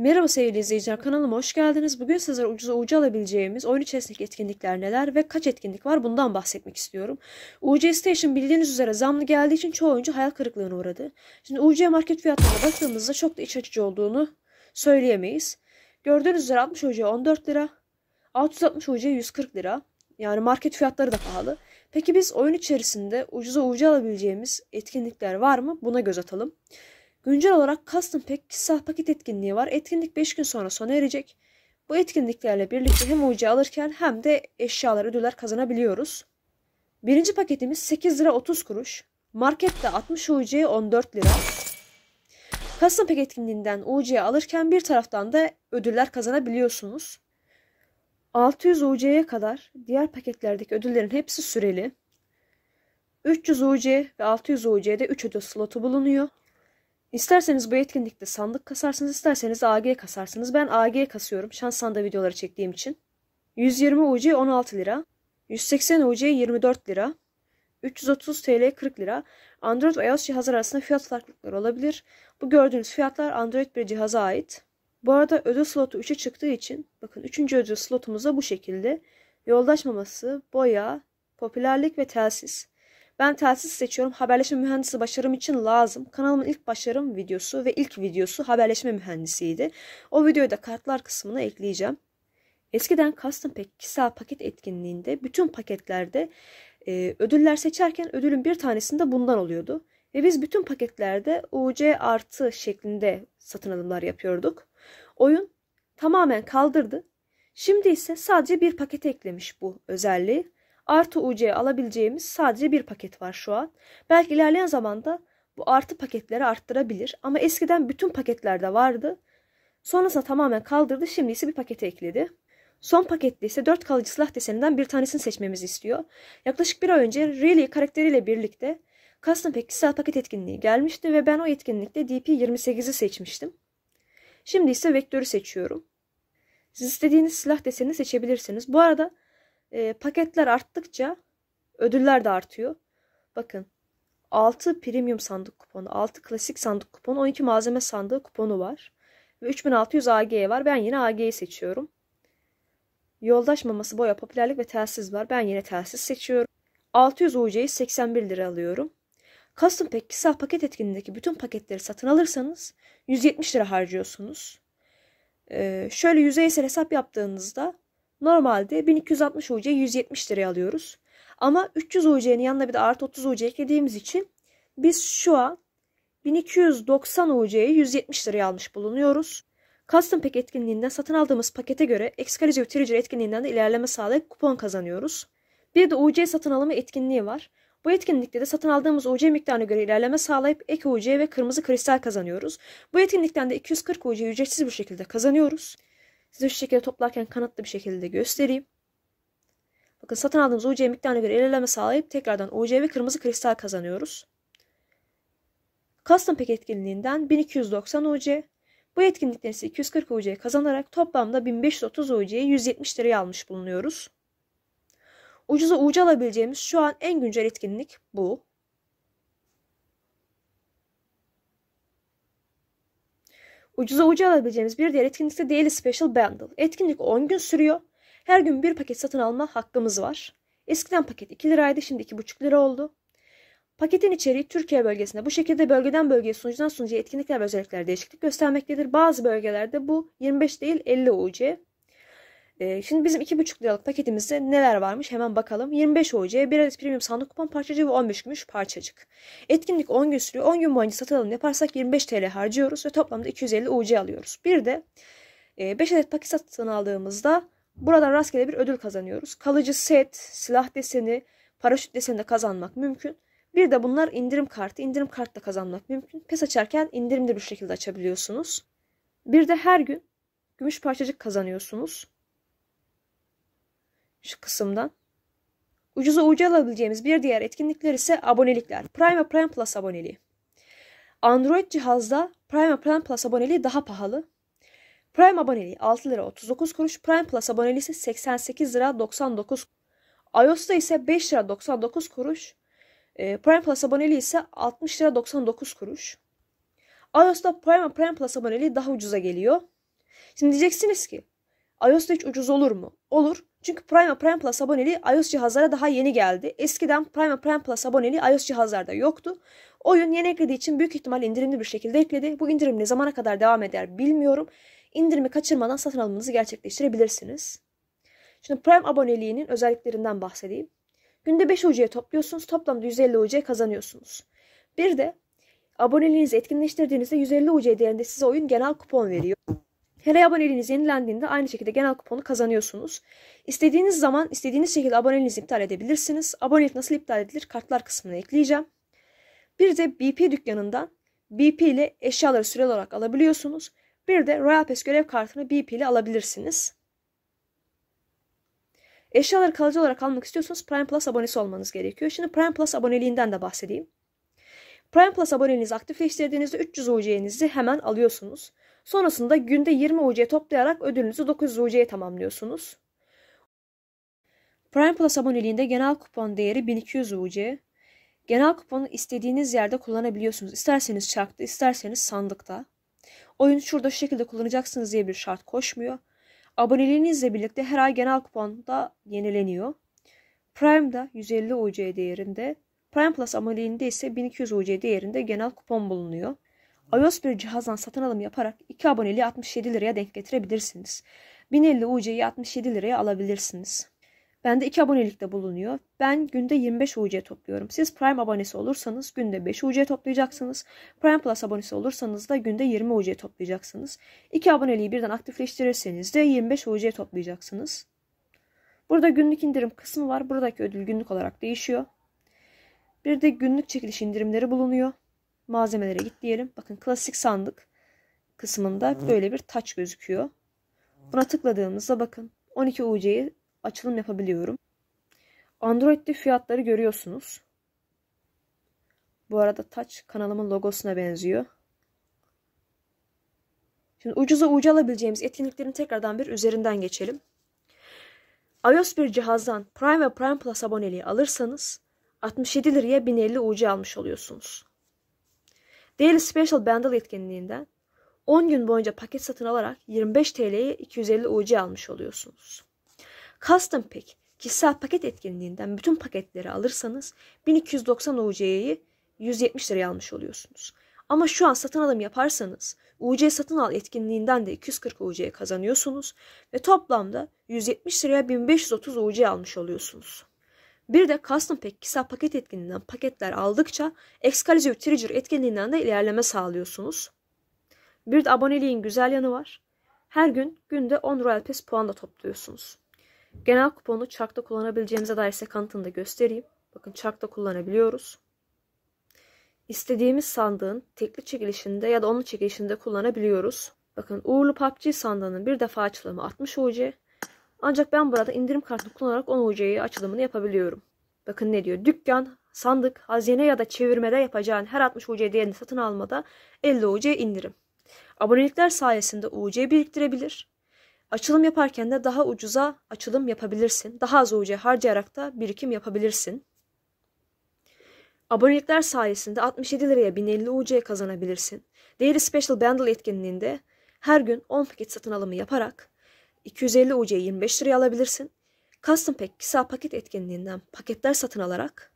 Merhaba sevgili izleyiciler kanalıma hoş geldiniz. Bugün sizlere ucuza UC alabileceğimiz oyun içerisindeki etkinlikler neler ve kaç etkinlik var bundan bahsetmek istiyorum. UC Station bildiğiniz üzere zamlı geldiği için çoğu oyuncu hayal kırıklığına uğradı. Şimdi UC market fiyatlarına baktığımızda çok da iç açıcı olduğunu söyleyemeyiz. Gördüğünüz üzere 60 UC 14 lira, 660 UC 140 lira. Yani market fiyatları da pahalı. Peki biz oyun içerisinde ucuza UC alabileceğimiz etkinlikler var mı? Buna göz atalım. Güncel olarak Custom Pack kişisel paket etkinliği var. Etkinlik 5 gün sonra sona erecek. Bu etkinliklerle birlikte hem ucu alırken hem de eşyalar, ödüller kazanabiliyoruz. Birinci paketimiz 8 lira 30 kuruş. Markette 60 UC 14 lira. Custom Pack etkinliğinden UC'ye alırken bir taraftan da ödüller kazanabiliyorsunuz. 600 UC'ye kadar diğer paketlerdeki ödüllerin hepsi süreli. 300 UC ve 600 UC'de 3 ödül slotu bulunuyor. İsterseniz bu etkinlikte sandık kasarsınız, isterseniz AG kasarsınız. Ben AG kasıyorum şans sandığı videoları çektiğim için. 120 UC 16 lira. 180 UC 24 lira. 330 TL 40 lira. Android ve iOS cihazlar arasında fiyat farklılıkları olabilir. Bu gördüğünüz fiyatlar Android bir cihaza ait. Bu arada ödül slotu 3'e çıktığı için bakın 3. ödül slotumuz da bu şekilde. yoldaşmaması, boya, popülerlik ve telsiz. Ben telsiz seçiyorum. Haberleşme mühendisi başarım için lazım. Kanalımın ilk başarım videosu ve ilk videosu haberleşme mühendisiydi. O videoyu da kartlar kısmına ekleyeceğim. Eskiden custom pack kişisel paket etkinliğinde bütün paketlerde e, ödüller seçerken ödülün bir tanesinde bundan oluyordu. Ve biz bütün paketlerde UC artı şeklinde satın alımlar yapıyorduk. Oyun tamamen kaldırdı. Şimdi ise sadece bir paket eklemiş bu özelliği artı UC alabileceğimiz sadece bir paket var şu an. Belki ilerleyen zamanda bu artı paketleri arttırabilir. Ama eskiden bütün paketlerde vardı. Sonrasında tamamen kaldırdı. Şimdi ise bir pakete ekledi. Son pakette ise 4 kalıcı silah deseninden bir tanesini seçmemizi istiyor. Yaklaşık bir ay önce Rayleigh karakteriyle birlikte Custom Pack silah paket etkinliği gelmişti ve ben o etkinlikte DP28'i seçmiştim. Şimdi ise vektörü seçiyorum. Siz istediğiniz silah desenini seçebilirsiniz. Bu arada e, paketler arttıkça ödüller de artıyor. Bakın 6 premium sandık kuponu, 6 klasik sandık kuponu, 12 malzeme sandığı kuponu var. Ve 3600 AG var. Ben yine AG'yi seçiyorum. Yoldaş maması, boya, popülerlik ve telsiz var. Ben yine telsiz seçiyorum. 600 UC'yi 81 lira alıyorum. Custom Pack kişisel paket etkinliğindeki bütün paketleri satın alırsanız 170 lira harcıyorsunuz. Ee, şöyle yüzeysel hesap yaptığınızda Normalde 1260 UC 170 liraya alıyoruz. Ama 300 UC'nin yanına bir de artı 30 UC eklediğimiz için biz şu an 1290 UC'yi 170 liraya almış bulunuyoruz. Custom Pack etkinliğinden satın aldığımız pakete göre Excalibur Trigger etkinliğinden de ilerleme sağlayıp kupon kazanıyoruz. Bir de UC satın alımı etkinliği var. Bu etkinlikte de satın aldığımız UC miktarına göre ilerleme sağlayıp ek UC ve kırmızı kristal kazanıyoruz. Bu etkinlikten de 240 UC ücretsiz bir şekilde kazanıyoruz. Size şu şekilde toplarken kanıtlı bir şekilde göstereyim. Bakın satın aldığımız UC miktarına göre ilerleme sağlayıp tekrardan UC ve kırmızı kristal kazanıyoruz. Custom Pack etkinliğinden 1290 UC, bu etkinlikten ise 240 UC kazanarak toplamda 1530 UC'yi 170 liraya almış bulunuyoruz. Ucuza UC alabileceğimiz şu an en güncel etkinlik bu. Ucuza ucu alabileceğimiz bir diğer etkinlik de Daily Special Bundle. Etkinlik 10 gün sürüyor. Her gün bir paket satın alma hakkımız var. Eskiden paket 2 liraydı şimdi 2,5 lira oldu. Paketin içeriği Türkiye bölgesinde bu şekilde bölgeden bölgeye sunucudan sunucuya etkinlikler ve özellikler değişiklik göstermektedir. Bazı bölgelerde bu 25 değil 50 UC, ee, şimdi bizim 2,5 liralık paketimizde neler varmış hemen bakalım. 25 OC, 1 adet premium sandık kupon parçacığı ve 15 gümüş parçacık. Etkinlik 10 gün sürüyor. 10 gün boyunca satın alım yaparsak 25 TL harcıyoruz ve toplamda 250 OC alıyoruz. Bir de e, 5 adet paket satın aldığımızda buradan rastgele bir ödül kazanıyoruz. Kalıcı set, silah deseni, paraşüt deseni de kazanmak mümkün. Bir de bunlar indirim kartı. indirim kartla kazanmak mümkün. Pes açarken indirimli bir şekilde açabiliyorsunuz. Bir de her gün gümüş parçacık kazanıyorsunuz şu kısımdan. Ucuza ucu alabileceğimiz bir diğer etkinlikler ise abonelikler. Prime ve Prime Plus aboneliği. Android cihazda Prime ve Prime Plus aboneliği daha pahalı. Prime aboneliği 6 lira 39 kuruş, Prime Plus aboneliği ise 88 lira 99 kuruş. iOS'ta ise 5 lira 99 kuruş, Prime Plus aboneliği ise 60 lira 99 kuruş. iOS'da Prime ve Prime Plus aboneliği daha ucuza geliyor. Şimdi diyeceksiniz ki iOS'ta hiç ucuz olur mu? Olur. Çünkü Prima Prime Plus aboneliği iOS cihazlara daha yeni geldi. Eskiden Prima Prime Plus aboneliği iOS cihazlarda yoktu. Oyun yeni eklediği için büyük ihtimal indirimli bir şekilde ekledi. Bu indirim ne zamana kadar devam eder bilmiyorum. İndirimi kaçırmadan satın almanızı gerçekleştirebilirsiniz. Şimdi Prime aboneliğinin özelliklerinden bahsedeyim. Günde 5 UC topluyorsunuz. Toplamda 150 UC kazanıyorsunuz. Bir de aboneliğinizi etkinleştirdiğinizde 150 UC değerinde size oyun genel kupon veriyor. Her aboneliğiniz yenilendiğinde aynı şekilde genel kuponu kazanıyorsunuz. İstediğiniz zaman istediğiniz şekilde aboneliğinizi iptal edebilirsiniz. Abonelik nasıl iptal edilir? Kartlar kısmına ekleyeceğim. Bir de BP dükkanından BP ile eşyaları süreli olarak alabiliyorsunuz. Bir de Royal Pass görev kartını BP ile alabilirsiniz. Eşyaları kalıcı olarak almak istiyorsanız Prime Plus abonesi olmanız gerekiyor. Şimdi Prime Plus aboneliğinden de bahsedeyim. Prime Plus aboneliğinizi aktifleştirdiğinizde 300 UC'nizi hemen alıyorsunuz. Sonrasında günde 20 UC toplayarak ödülünüzü 900 UC'ye tamamlıyorsunuz. Prime Plus aboneliğinde genel kupon değeri 1200 UC. Genel kuponu istediğiniz yerde kullanabiliyorsunuz. İsterseniz çarkta, isterseniz sandıkta. Oyunu şurada şu şekilde kullanacaksınız diye bir şart koşmuyor. Aboneliğinizle birlikte her ay genel kupon da yenileniyor. Prime'da 150 UC değerinde, Prime Plus aboneliğinde ise 1200 UC değerinde genel kupon bulunuyor iOS bir cihazdan satın alım yaparak 2 aboneliği 67 liraya denk getirebilirsiniz. 1050 UC'yi 67 liraya alabilirsiniz. Ben de 2 abonelikte bulunuyor. Ben günde 25 UC topluyorum. Siz Prime abonesi olursanız günde 5 UC toplayacaksınız. Prime Plus abonesi olursanız da günde 20 UC toplayacaksınız. 2 aboneliği birden aktifleştirirseniz de 25 UC toplayacaksınız. Burada günlük indirim kısmı var. Buradaki ödül günlük olarak değişiyor. Bir de günlük çekiliş indirimleri bulunuyor malzemelere git diyelim. Bakın klasik sandık kısmında böyle bir taç gözüküyor. Buna tıkladığımızda bakın 12 UC'ye açılım yapabiliyorum. Android'de fiyatları görüyorsunuz. Bu arada taç kanalımın logosuna benziyor. Şimdi ucuza ucu alabileceğimiz etkinliklerin tekrardan bir üzerinden geçelim. iOS bir cihazdan Prime ve Prime Plus aboneliği alırsanız 67 liraya 1050 UC almış oluyorsunuz. Daily Special Bundle etkinliğinden 10 gün boyunca paket satın alarak 25 TL'ye 250 UC almış oluyorsunuz. Custom Pick kişisel paket etkinliğinden bütün paketleri alırsanız 1290 UC'yi 170 liraya almış oluyorsunuz. Ama şu an satın alım yaparsanız UC satın al etkinliğinden de 240 UC kazanıyorsunuz ve toplamda 170 liraya 1530 UC almış oluyorsunuz. Bir de custom pack kişisel paket etkinliğinden paketler aldıkça Excalibur trigger etkinliğinden de ilerleme sağlıyorsunuz. Bir de aboneliğin güzel yanı var. Her gün günde 10 Royal Pass puan da topluyorsunuz. Genel kuponu çarkta kullanabileceğimize dair size kanıtını da göstereyim. Bakın çarkta kullanabiliyoruz. İstediğimiz sandığın tekli çekilişinde ya da onun çekilişinde kullanabiliyoruz. Bakın uğurlu PUBG sandığının bir defa açılımı 60 UC, ancak ben burada indirim kartını kullanarak 10 OC'ye açılımını yapabiliyorum. Bakın ne diyor. Dükkan, sandık, hazine ya da çevirmede yapacağın her 60 OC değerini satın almada 50 OC indirim. Abonelikler sayesinde OC biriktirebilir. Açılım yaparken de daha ucuza açılım yapabilirsin. Daha az OC harcayarak da birikim yapabilirsin. Abonelikler sayesinde 67 liraya 1050 UC kazanabilirsin. Değeri Special Bundle etkinliğinde her gün 10 paket satın alımı yaparak 250 UC'yi 25 liraya alabilirsin. Custom Pack kısa paket etkinliğinden paketler satın alarak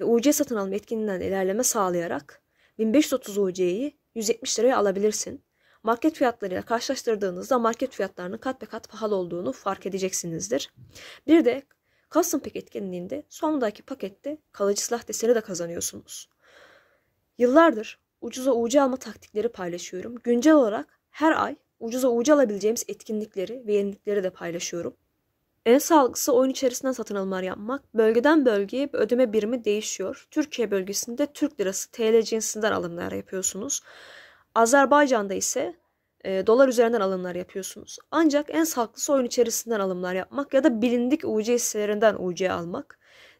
ve UC satın alma etkinliğinden ilerleme sağlayarak 1530 UC'yi 170 liraya alabilirsin. Market fiyatlarıyla karşılaştırdığınızda market fiyatlarının kat be kat pahalı olduğunu fark edeceksinizdir. Bir de Custom Pack etkinliğinde sondaki pakette kalıcı silah deseni de kazanıyorsunuz. Yıllardır ucuza UC alma taktikleri paylaşıyorum. Güncel olarak her ay ucuza ucu alabileceğimiz etkinlikleri ve yenilikleri de paylaşıyorum. El salgısı oyun içerisinden satın alımlar yapmak, bölgeden bölgeye bir ödeme birimi değişiyor. Türkiye bölgesinde Türk lirası TL cinsinden alımlar yapıyorsunuz. Azerbaycan'da ise e, dolar üzerinden alımlar yapıyorsunuz. Ancak en sağlıklısı oyun içerisinden alımlar yapmak ya da bilindik UC hisselerinden UC almak.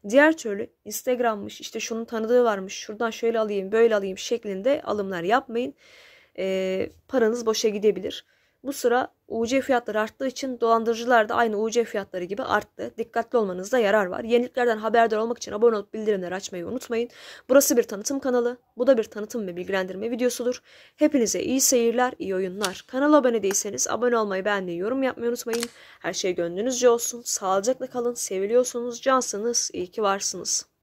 Diğer türlü Instagram'mış, işte şunun tanıdığı varmış, şuradan şöyle alayım, böyle alayım şeklinde alımlar yapmayın e, paranız boşa gidebilir. Bu sıra UC fiyatları arttığı için dolandırıcılar da aynı UC fiyatları gibi arttı. Dikkatli olmanızda yarar var. Yeniliklerden haberdar olmak için abone olup bildirimleri açmayı unutmayın. Burası bir tanıtım kanalı. Bu da bir tanıtım ve bilgilendirme videosudur. Hepinize iyi seyirler, iyi oyunlar. Kanala abone değilseniz abone olmayı, beğenmeyi, yorum yapmayı unutmayın. Her şey gönlünüzce olsun. Sağlıcakla kalın, seviliyorsunuz, cansınız, iyi ki varsınız.